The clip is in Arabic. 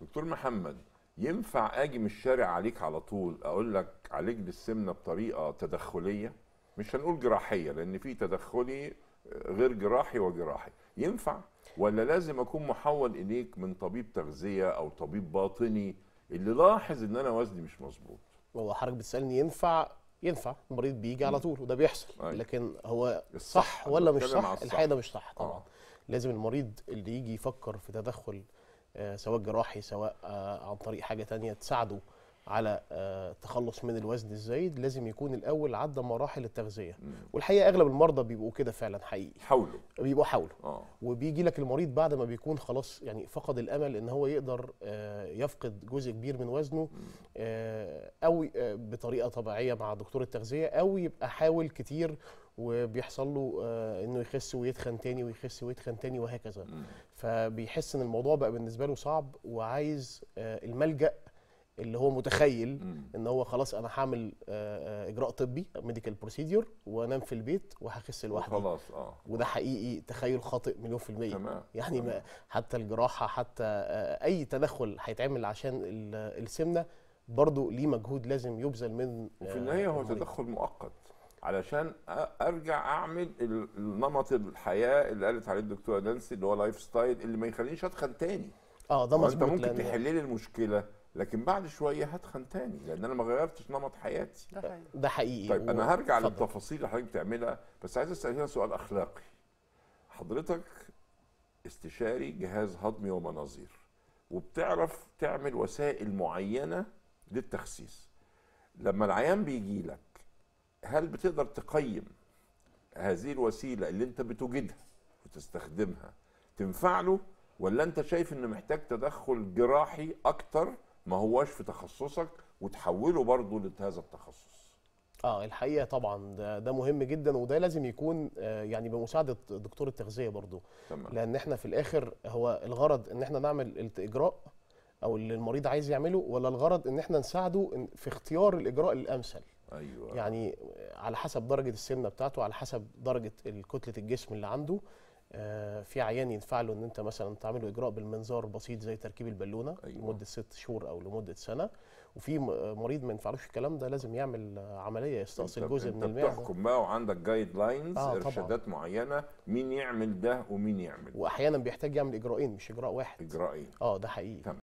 دكتور محمد ينفع اجي من الشارع عليك على طول اقول لك عالج لي السمنه بطريقه تدخليه مش هنقول جراحيه لان في تدخلي غير جراحي وجراحي ينفع ولا لازم اكون محول اليك من طبيب تغذيه او طبيب باطني اللي لاحظ ان انا وزني مش مظبوط هو حضرتك بتسالني ينفع ينفع المريض بيجي على طول وده بيحصل أي. أيوة. لكن هو صح ولا مش صح الحقيقه ده مش صح طبعا آه. لازم المريض اللي يجي يفكر في تدخل آه، سواء جراحي سواء آه، عن طريق حاجه تانية تساعده على التخلص آه، من الوزن الزايد لازم يكون الاول عدى مراحل التغذيه مم. والحقيقه اغلب المرضى بيبقوا كده فعلا حقيقي حاولوا بيبقوا حاولوا آه. وبيجي لك المريض بعد ما بيكون خلاص يعني فقد الامل ان هو يقدر آه، يفقد جزء كبير من وزنه آه، او بطريقه طبيعيه مع دكتور التغذيه او يبقى حاول كتير وبيحصل له انه يخس ويتخن تاني ويخس ويتخن تاني وهكذا مم. فبيحس ان الموضوع بقى بالنسبه له صعب وعايز الملجأ اللي هو متخيل ان هو خلاص انا هعمل آه، آه، اجراء طبي ميديكال بروسيدور وانام في البيت وهخس لوحدي خلاص اه وده حقيقي تخيل خاطئ مليون في الميه تمام. يعني تمام. ما حتى الجراحه حتى آه، اي تدخل هيتعمل عشان السمنه برضه ليه مجهود لازم يبذل من وفي النهايه هو تدخل مؤقت علشان ارجع اعمل النمط الحياه اللي قالت عليه الدكتوره نانسي اللي هو لايف ستايل اللي ما يخلينيش اتخن تاني اه ده مظبوط انت ممكن تحل لي المشكله لكن بعد شويه هتخن تاني لان انا ما غيرتش نمط حياتي ده حقيقي, ده حقيقي. طيب انا هرجع فضل. للتفاصيل اللي حضرتك بتعملها بس عايز اسال هنا سؤال اخلاقي حضرتك استشاري جهاز هضمي ومناظير وبتعرف تعمل وسائل معينه للتخسيس لما العيان بيجي لك هل بتقدر تقيم هذه الوسيله اللي انت بتوجدها وتستخدمها تنفع له ولا انت شايف انه محتاج تدخل جراحي اكتر ما هواش في تخصصك وتحوله برضه لهذا التخصص اه الحقيقه طبعا ده, ده مهم جدا وده لازم يكون آه، يعني بمساعده دكتور التغذيه برضه تمام. لان احنا في الاخر هو الغرض ان احنا نعمل الاجراء او اللي المريض عايز يعمله ولا الغرض ان احنا نساعده في اختيار الاجراء الامثل ايوه يعني على حسب درجه السمنه بتاعته على حسب درجه كتله الجسم اللي عنده آه، في عيان ينفع له ان انت مثلا تعمل له اجراء بالمنظار بسيط زي تركيب البالونه أيوة. لمده ست شهور او لمده سنه وفي مريض ما ينفعلوش الكلام ده لازم يعمل عمليه يستأصل جزء من المعده انت بتحكم بقى وعندك جايد لاينز آه ارشادات طبعًا. معينه مين يعمل ده ومين يعمل ده. واحيانا بيحتاج يعمل اجراءين مش اجراء واحد اجراءين اه ده حقيقي تمام.